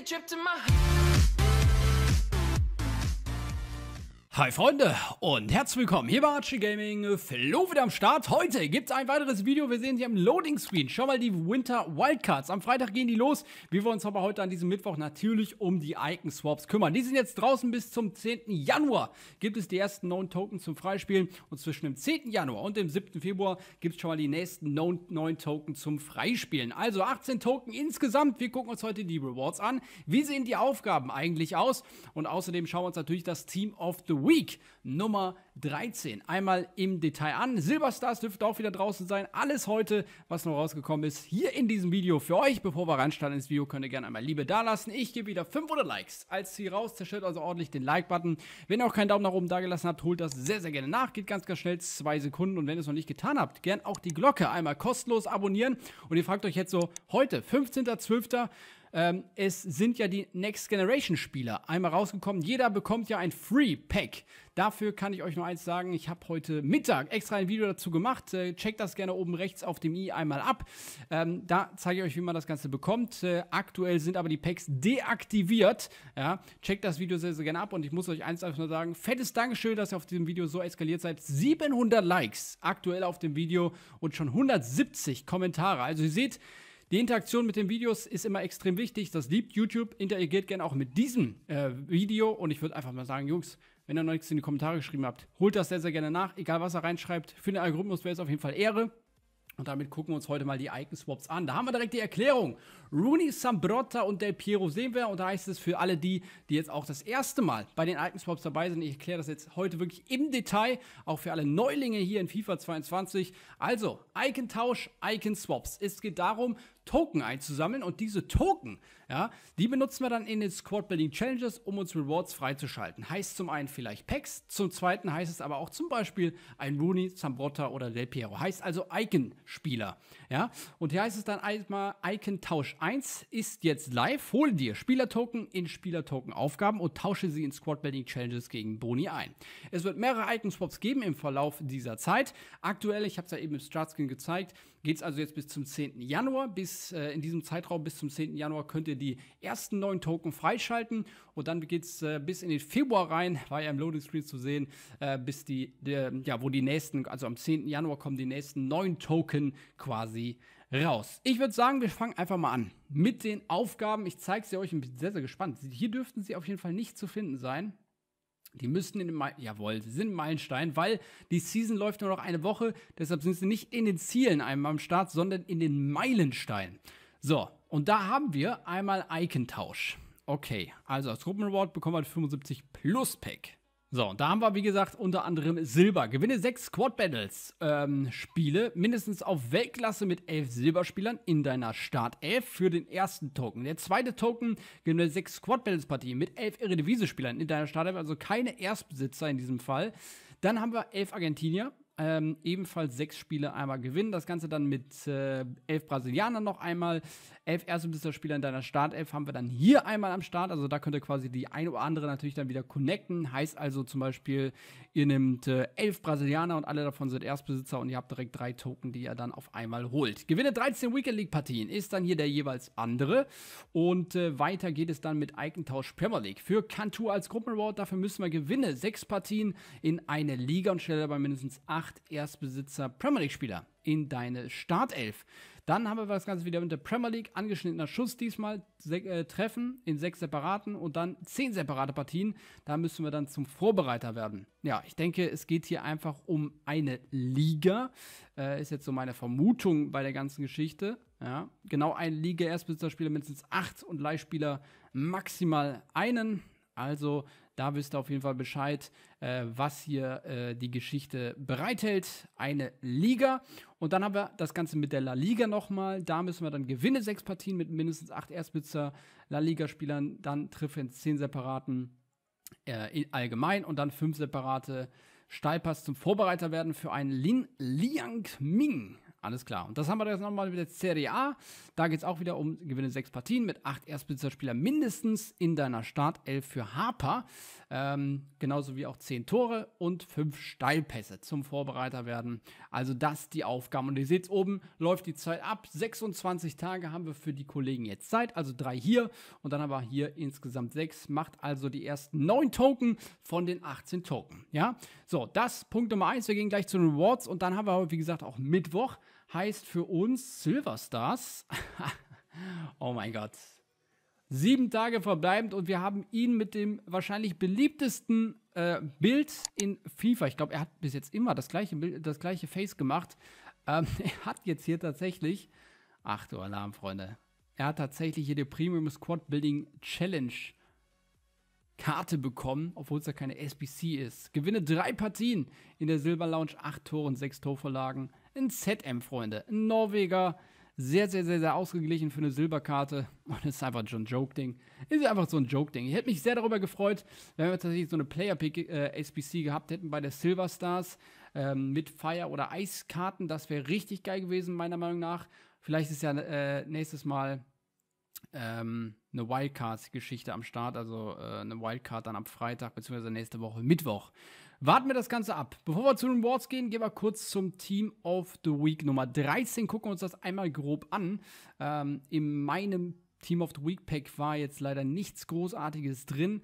a trip to my Hi Freunde und herzlich willkommen hier bei Archie Gaming. Flo wieder am Start. Heute gibt es ein weiteres Video. Wir sehen Sie am Loading Screen. Schau mal die Winter Wildcards. Am Freitag gehen die los. Wir wollen uns aber heute an diesem Mittwoch natürlich um die Icon Swaps kümmern. Die sind jetzt draußen bis zum 10. Januar. Gibt es die ersten Known Token zum Freispielen und zwischen dem 10. Januar und dem 7. Februar gibt es schon mal die nächsten Known neuen Token zum Freispielen. Also 18 Token insgesamt. Wir gucken uns heute die Rewards an. Wie sehen die Aufgaben eigentlich aus? Und außerdem schauen wir uns natürlich das Team of the Winter Week Nummer 13 einmal im Detail an. Silberstars dürfte auch wieder draußen sein. Alles heute, was noch rausgekommen ist, hier in diesem Video für euch. Bevor wir reinstarten ins Video, könnt ihr gerne einmal Liebe dalassen. Ich gebe wieder 500 Likes als Ziel raus. Zerstört also ordentlich den Like-Button. Wenn ihr auch keinen Daumen nach oben dagelassen habt, holt das sehr, sehr gerne nach. Geht ganz, ganz schnell, zwei Sekunden. Und wenn ihr es noch nicht getan habt, gern auch die Glocke einmal kostenlos abonnieren. Und ihr fragt euch jetzt so, heute, 15.12., ähm, es sind ja die Next Generation Spieler einmal rausgekommen. Jeder bekommt ja ein Free Pack. Dafür kann ich euch nur eins sagen, ich habe heute Mittag extra ein Video dazu gemacht. Äh, checkt das gerne oben rechts auf dem i einmal ab. Ähm, da zeige ich euch, wie man das Ganze bekommt. Äh, aktuell sind aber die Packs deaktiviert. Ja, checkt das Video sehr, sehr gerne ab und ich muss euch eins einfach nur sagen, fettes Dankeschön, dass ihr auf diesem Video so eskaliert seid. 700 Likes aktuell auf dem Video und schon 170 Kommentare. Also ihr seht, die Interaktion mit den Videos ist immer extrem wichtig. Das liebt YouTube. Interagiert gerne auch mit diesem äh, Video. Und ich würde einfach mal sagen, Jungs, wenn ihr noch nichts in die Kommentare geschrieben habt, holt das sehr, sehr gerne nach. Egal, was er reinschreibt. Für den Algorithmus wäre es auf jeden Fall Ehre. Und damit gucken wir uns heute mal die Icon-Swaps an. Da haben wir direkt die Erklärung. Rooney, Sambrotta und Del Piero sehen wir. Und da heißt es für alle die, die jetzt auch das erste Mal bei den Icon-Swaps dabei sind. Ich erkläre das jetzt heute wirklich im Detail. Auch für alle Neulinge hier in FIFA 22. Also, Icon-Tausch, Icon-Swaps. Es geht darum, Token einzusammeln und diese Token, ja, die benutzen wir dann in den Squad Building Challenges, um uns Rewards freizuschalten. Heißt zum einen vielleicht Packs, zum zweiten heißt es aber auch zum Beispiel ein Rooney, Zambrotta oder Del Piero. Heißt also Icon-Spieler, ja. Und hier heißt es dann einmal Icon Tausch 1 ist jetzt live. Hol dir Spielertoken in Spielertoken Aufgaben und tausche sie in Squad Building Challenges gegen Boni ein. Es wird mehrere Icon Swaps geben im Verlauf dieser Zeit. Aktuell, ich habe es ja eben im Startscreen gezeigt, Geht es also jetzt bis zum 10. Januar. Bis äh, in diesem Zeitraum bis zum 10. Januar könnt ihr die ersten neuen Token freischalten und dann geht es äh, bis in den Februar rein, war ja im Loading Screen zu sehen, äh, bis die, der, ja, wo die nächsten, also am 10. Januar kommen die nächsten neuen Token quasi raus. Ich würde sagen, wir fangen einfach mal an mit den Aufgaben. Ich zeige sie euch, und bin sehr, sehr gespannt. Hier dürften sie auf jeden Fall nicht zu finden sein. Die müssen in den Meilenstein, jawohl, sie sind im Meilenstein, weil die Season läuft nur noch eine Woche, deshalb sind sie nicht in den Zielen einmal am Start, sondern in den Meilenstein. So, und da haben wir einmal Icon-Tausch. Okay, also als Gruppenreward bekommen wir 75 plus Pack. So, und da haben wir, wie gesagt, unter anderem Silber. Gewinne sechs Squad Battles ähm, Spiele, mindestens auf Weltklasse mit elf Silberspielern in deiner Startelf für den ersten Token. Der zweite Token gewinne sechs Squad Battles Partien mit elf Eredivisie-Spielern in deiner Startelf, also keine Erstbesitzer in diesem Fall. Dann haben wir elf Argentinier, ähm, ebenfalls sechs Spiele einmal gewinnen. Das Ganze dann mit äh, elf Brasilianern noch einmal. Elf Spieler in deiner Startelf haben wir dann hier einmal am Start. Also da könnt ihr quasi die ein oder andere natürlich dann wieder connecten. Heißt also zum Beispiel, ihr nehmt äh, elf Brasilianer und alle davon sind Erstbesitzer und ihr habt direkt drei Token, die ihr dann auf einmal holt. Gewinne 13 Weekend League Partien, ist dann hier der jeweils andere. Und äh, weiter geht es dann mit Eigentausch Premier League. Für Cantu als Gruppenreward, dafür müssen wir Gewinne. Sechs Partien in eine Liga und stelle dabei mindestens acht acht Erstbesitzer Premier League-Spieler in deine Startelf. Dann haben wir das Ganze wieder mit der Premier League, angeschnittener Schuss diesmal, äh, Treffen in sechs separaten und dann zehn separate Partien. Da müssen wir dann zum Vorbereiter werden. Ja, ich denke, es geht hier einfach um eine Liga. Äh, ist jetzt so meine Vermutung bei der ganzen Geschichte. Ja, genau eine liga Erstbesitzer-Spieler mindestens acht und Leihspieler maximal einen. Also da wisst ihr auf jeden Fall Bescheid, äh, was hier äh, die Geschichte bereithält. Eine Liga. Und dann haben wir das Ganze mit der La Liga nochmal. Da müssen wir dann Gewinne sechs Partien mit mindestens acht Erstbitzer La Liga-Spielern, dann treffen zehn separaten äh, allgemein und dann fünf separate Steilpass zum Vorbereiter werden für einen Lin Liang Ming. Alles klar. Und das haben wir jetzt nochmal mit der Serie A. Da geht es auch wieder um gewinne sechs Partien mit acht Erstbesitzerspieler mindestens in deiner Startelf für Harper. Ähm, genauso wie auch zehn Tore und fünf Steilpässe zum Vorbereiter werden. Also das die Aufgaben. Und ihr seht es oben, läuft die Zeit ab. 26 Tage haben wir für die Kollegen jetzt Zeit. Also drei hier und dann haben wir hier insgesamt sechs. Macht also die ersten neun Token von den 18 Token. Ja, so, das Punkt Nummer eins. Wir gehen gleich zu den Rewards und dann haben wir, wie gesagt, auch Mittwoch heißt für uns Silver Stars. oh mein Gott. Sieben Tage verbleibend und wir haben ihn mit dem wahrscheinlich beliebtesten äh, Bild in FIFA. Ich glaube, er hat bis jetzt immer das gleiche, Bild, das gleiche Face gemacht. Ähm, er hat jetzt hier tatsächlich. Ach du Alarm, Freunde. Er hat tatsächlich hier die Premium Squad Building Challenge Karte bekommen, obwohl es ja keine SBC ist. Gewinne drei Partien in der Silber Lounge, acht Tore und sechs Torverlagen. Ein ZM, Freunde. Ein Norweger. Sehr, sehr, sehr, sehr ausgeglichen für eine Silberkarte. Und ist einfach so ein Joke-Ding. Ist einfach so ein Joke-Ding. Ich hätte mich sehr darüber gefreut, wenn wir tatsächlich so eine Player-Pick-SBC äh, gehabt hätten bei der Silver Stars ähm, mit Fire- oder Eiskarten. Das wäre richtig geil gewesen, meiner Meinung nach. Vielleicht ist ja äh, nächstes Mal ähm, eine Wildcard-Geschichte am Start, also äh, eine Wildcard dann am Freitag, beziehungsweise nächste Woche Mittwoch. Warten wir das Ganze ab. Bevor wir zu den Awards gehen, gehen wir kurz zum Team of the Week Nummer 13. Gucken wir uns das einmal grob an. Ähm, in meinem Team of the Week Pack war jetzt leider nichts Großartiges drin.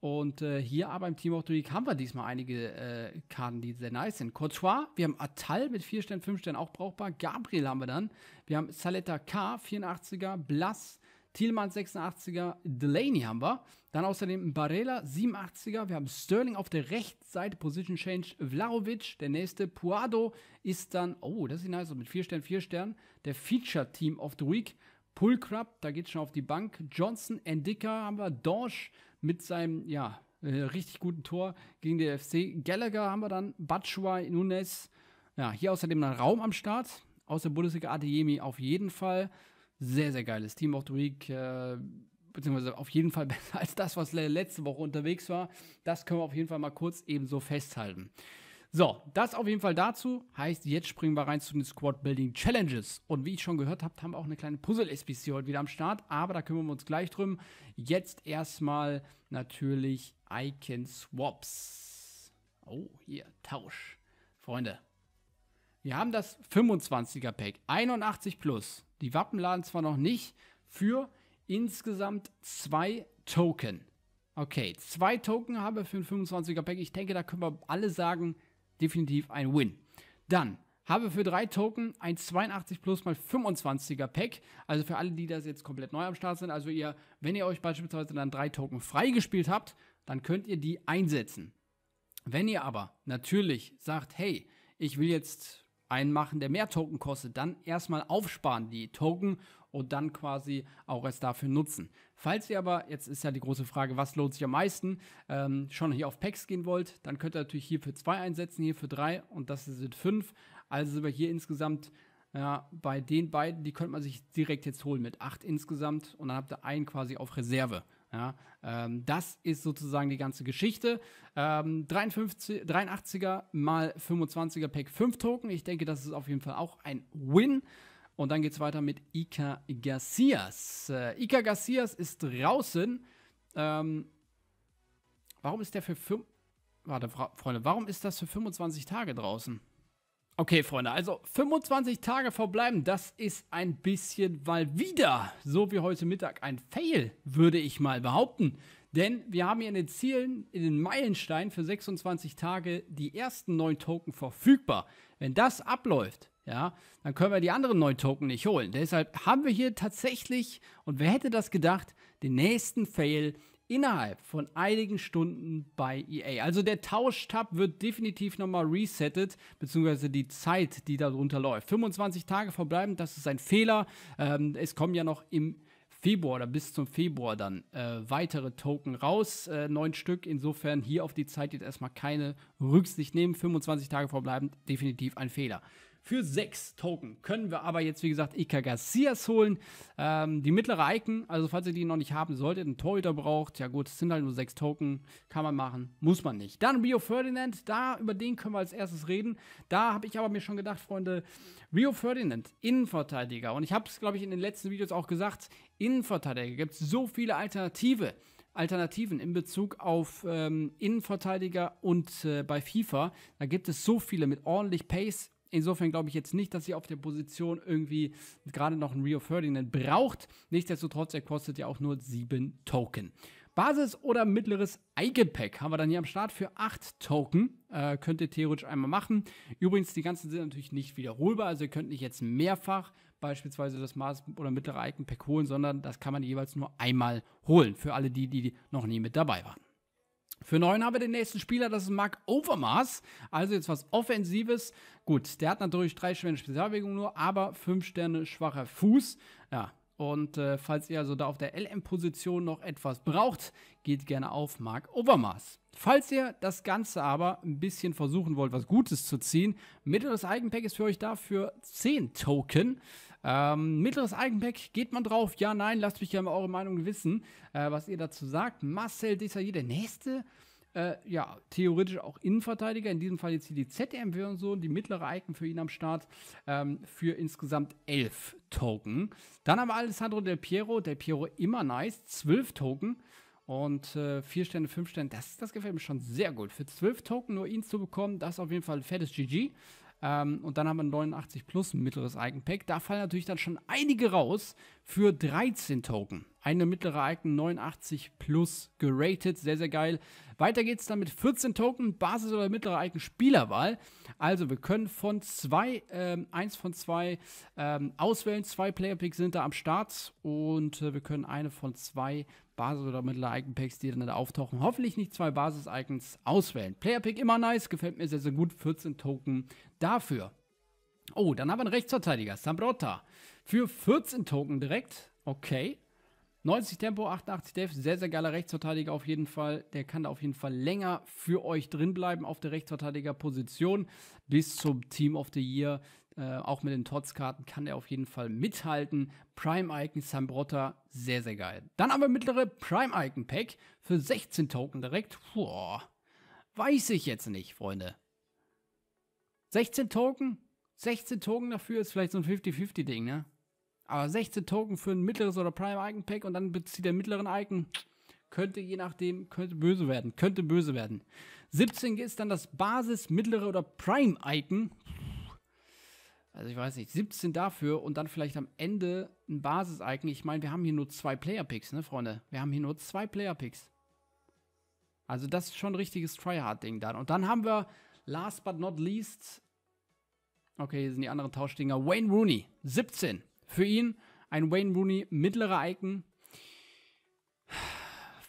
Und äh, hier aber im Team of the Week haben wir diesmal einige äh, Karten, die sehr nice sind. Courtois, wir haben Atal mit 4 Sternen, 5 Sternen auch brauchbar. Gabriel haben wir dann. Wir haben Saletta K, 84er, Blass, Thielmann 86er, Delaney haben wir. Dann außerdem Barella 87er, wir haben Sterling auf der rechten Seite, Position Change, Vlaovic, der nächste, Puado ist dann, oh, das ist nice, mit 4 Sternen, 4 Sternen, der Feature Team of the Week, Pullcrab, da geht schon auf die Bank, Johnson, Endicker haben wir, Dorsch mit seinem, ja, äh, richtig guten Tor gegen die FC. Gallagher haben wir dann, Batshuayi, Nunes. Ja, hier außerdem dann Raum am Start. Aus der Bundesliga Adeyemi auf jeden Fall. Sehr, sehr geiles Team of the Week. Äh, beziehungsweise auf jeden Fall besser als das, was letzte Woche unterwegs war. Das können wir auf jeden Fall mal kurz ebenso festhalten. So, das auf jeden Fall dazu. Heißt, jetzt springen wir rein zu den Squad Building Challenges. Und wie ich schon gehört habe, haben wir auch eine kleine Puzzle-SPC heute wieder am Start. Aber da kümmern wir uns gleich drum. Jetzt erstmal natürlich Icon Swaps. Oh, hier, Tausch. Freunde, wir haben das 25er Pack, 81 plus. Die Wappen laden zwar noch nicht für insgesamt zwei Token. Okay, zwei Token habe für ein 25er Pack. Ich denke, da können wir alle sagen, definitiv ein Win. Dann habe für drei Token ein 82 plus mal 25er Pack. Also für alle, die das jetzt komplett neu am Start sind. Also ihr, wenn ihr euch beispielsweise dann drei Token freigespielt habt, dann könnt ihr die einsetzen. Wenn ihr aber natürlich sagt, hey, ich will jetzt einen machen, der mehr Token kostet, dann erstmal aufsparen die Token und dann quasi auch erst dafür nutzen. Falls ihr aber, jetzt ist ja die große Frage, was lohnt sich am meisten, ähm, schon hier auf Packs gehen wollt, dann könnt ihr natürlich hier für zwei einsetzen, hier für drei und das sind fünf. Also sind wir hier insgesamt ja, bei den beiden, die könnte man sich direkt jetzt holen mit acht insgesamt und dann habt ihr einen quasi auf Reserve. Ja, ähm, das ist sozusagen die ganze Geschichte. Ähm, 53, 83er mal 25er Pack 5 Token. Ich denke, das ist auf jeden Fall auch ein Win. Und dann geht es weiter mit Ika Garcias. Äh, Iker Garcias ist draußen. Ähm, warum ist der für. Warte, Freunde, warum ist das für 25 Tage draußen? Okay, Freunde, also 25 Tage verbleiben, das ist ein bisschen mal wieder, so wie heute Mittag, ein Fail, würde ich mal behaupten. Denn wir haben hier in den Zielen, in den Meilensteinen für 26 Tage die ersten neun Token verfügbar. Wenn das abläuft, ja, dann können wir die anderen neun Token nicht holen. Deshalb haben wir hier tatsächlich, und wer hätte das gedacht, den nächsten Fail innerhalb von einigen Stunden bei EA. Also der Tauschtab wird definitiv nochmal resettet, beziehungsweise die Zeit, die darunter läuft. 25 Tage verbleiben, das ist ein Fehler. Ähm, es kommen ja noch im Februar oder bis zum Februar dann äh, weitere Token raus, äh, neun Stück. Insofern hier auf die Zeit jetzt erstmal keine Rücksicht nehmen. 25 Tage verbleiben, definitiv ein Fehler. Für sechs Token können wir aber jetzt, wie gesagt, Ika Garcias holen. Ähm, die mittlere Icon, also falls ihr die noch nicht haben solltet, einen Torhüter braucht, ja gut, es sind halt nur sechs Token, kann man machen, muss man nicht. Dann Rio Ferdinand, da über den können wir als erstes reden. Da habe ich aber mir schon gedacht, Freunde, Rio Ferdinand, Innenverteidiger. Und ich habe es, glaube ich, in den letzten Videos auch gesagt, Innenverteidiger gibt es so viele Alternative. Alternativen in Bezug auf ähm, Innenverteidiger und äh, bei FIFA. Da gibt es so viele mit ordentlich Pace Insofern glaube ich jetzt nicht, dass ihr auf der Position irgendwie gerade noch einen Rio Ferdinand braucht. Nichtsdestotrotz, er kostet ja auch nur 7 Token. Basis oder mittleres Eigenpack haben wir dann hier am Start für 8 Token. Äh, könnt ihr theoretisch einmal machen. Übrigens, die ganzen sind natürlich nicht wiederholbar, also ihr könnt nicht jetzt mehrfach beispielsweise das Maß oder mittlere Eigenpack holen, sondern das kann man jeweils nur einmal holen. Für alle die, die noch nie mit dabei waren. Für neun haben wir den nächsten Spieler, das ist Mark Overmars. Also jetzt was Offensives. Gut, der hat natürlich drei Sterne Spezialbewegung nur, aber fünf Sterne schwacher Fuß. Ja, und äh, falls ihr also da auf der LM-Position noch etwas braucht, geht gerne auf Mark Overmars. Falls ihr das Ganze aber ein bisschen versuchen wollt, was Gutes zu ziehen, mittleres Eigenpack ist für euch da für 10 Token. Ähm, mittleres Eigenpack, geht man drauf? Ja, nein, lasst mich gerne mal eure Meinung wissen, äh, was ihr dazu sagt. Marcel Desailly, der nächste. Äh, ja, theoretisch auch Innenverteidiger, in diesem Fall jetzt hier die ZMW und so, die mittlere Icon für ihn am Start, ähm, für insgesamt 11 Token. Dann haben wir Alessandro Del Piero, Del Piero immer nice, 12 Token. Und äh, vier Sterne, fünf Sterne, das, das gefällt mir schon sehr gut. Für 12 Token nur ihn zu bekommen, das ist auf jeden Fall ein fettes GG. Ähm, und dann haben wir ein 89 Plus ein mittleres Icon-Pack. Da fallen natürlich dann schon einige raus für 13 Token. Eine mittlere Icon 89 Plus geratet. Sehr, sehr geil. Weiter geht's dann mit 14 Token, Basis oder mittlere Icon Spielerwahl. Also wir können von zwei, ähm, eins von zwei ähm, auswählen. Zwei Player Picks sind da am Start und äh, wir können eine von zwei Basis- oder mittlere Icon-Packs, die dann da auftauchen. Hoffentlich nicht zwei Basis-Icons auswählen. Player-Pick immer nice, gefällt mir sehr, sehr gut. 14 Token dafür. Oh, dann haben wir einen Rechtsverteidiger, Sambrotta. Für 14 Token direkt. Okay, 90 Tempo, 88 Def, sehr, sehr geiler Rechtsverteidiger auf jeden Fall. Der kann da auf jeden Fall länger für euch drin bleiben auf der Rechtsverteidigerposition bis zum Team of the Year. Äh, auch mit den Tots-Karten kann er auf jeden Fall mithalten. Prime-Icon Sambrotta, sehr, sehr geil. Dann haben wir mittlere Prime-Icon-Pack für 16 Token direkt. Boah, weiß ich jetzt nicht, Freunde. 16 Token? 16 Token dafür ist vielleicht so ein 50-50-Ding, ne? Aber 16 Token für ein mittleres oder Prime Icon Pack und dann bezieht der mittleren Icon. Könnte je nachdem, könnte böse werden, könnte böse werden. 17 ist dann das Basis, mittlere oder Prime Icon. Also ich weiß nicht, 17 dafür und dann vielleicht am Ende ein Basis-Icon. Ich meine, wir haben hier nur zwei Player-Picks, ne, Freunde? Wir haben hier nur zwei Player-Picks. Also das ist schon ein richtiges Tryhard-Ding dann. Und dann haben wir, last but not least, okay, hier sind die anderen Tauschdinger, Wayne Rooney, 17. Für ihn ein Wayne Rooney mittlerer Icon.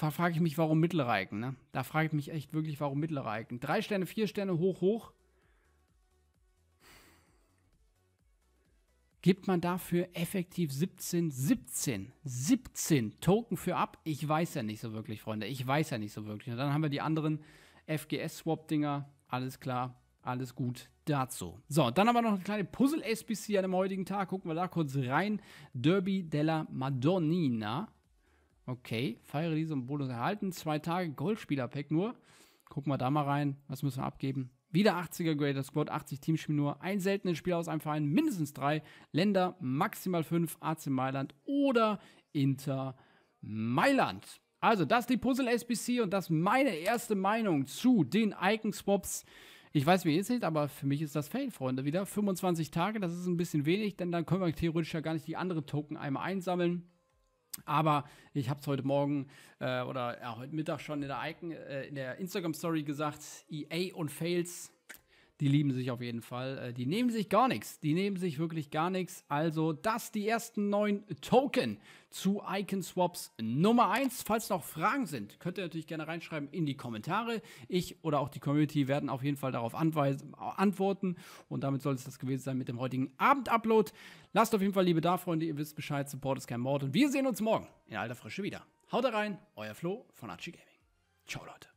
Da frage ich mich, warum mittlerer Icon, ne? Da frage ich mich echt wirklich, warum mittlerer Icon. Drei Sterne, vier Sterne, hoch, hoch. Gibt man dafür effektiv 17, 17, 17 Token für ab? Ich weiß ja nicht so wirklich, Freunde. Ich weiß ja nicht so wirklich. Und dann haben wir die anderen FGS-Swap-Dinger. Alles klar. Alles gut dazu. So, dann aber noch eine kleine Puzzle-SBC an dem heutigen Tag. Gucken wir da kurz rein. Derby della Madonnina. Okay, feiere diese und Bonus erhalten. Zwei Tage Goldspieler-Pack nur. Gucken wir da mal rein. Was müssen wir abgeben? Wieder 80er Grader Squad, 80 Teamspiel nur, ein seltenes Spiel aus einem Verein, mindestens drei Länder, maximal fünf, AC Mailand oder Inter Mailand. Also, das ist die Puzzle SBC und das meine erste Meinung zu den Icon Swaps. Ich weiß, wie ihr es seht, aber für mich ist das Fail, Freunde. Wieder 25 Tage, das ist ein bisschen wenig, denn dann können wir theoretisch ja gar nicht die anderen Token einmal einsammeln. Aber ich habe es heute Morgen äh, oder ja, heute Mittag schon in der, äh, in der Instagram Story gesagt, EA und Fails die lieben sich auf jeden Fall. Äh, die nehmen sich gar nichts. Die nehmen sich wirklich gar nichts. Also das die ersten neun Token zu Icon Swaps Nummer 1. Falls noch Fragen sind, könnt ihr natürlich gerne reinschreiben in die Kommentare. Ich oder auch die Community werden auf jeden Fall darauf antworten. Und damit soll es das gewesen sein mit dem heutigen Abend-Upload. Lasst auf jeden Fall Liebe da, Freunde. Ihr wisst Bescheid. Support ist kein Mord. Und wir sehen uns morgen in alter Frische wieder. Haut rein. Euer Flo von Archie Gaming. Ciao, Leute.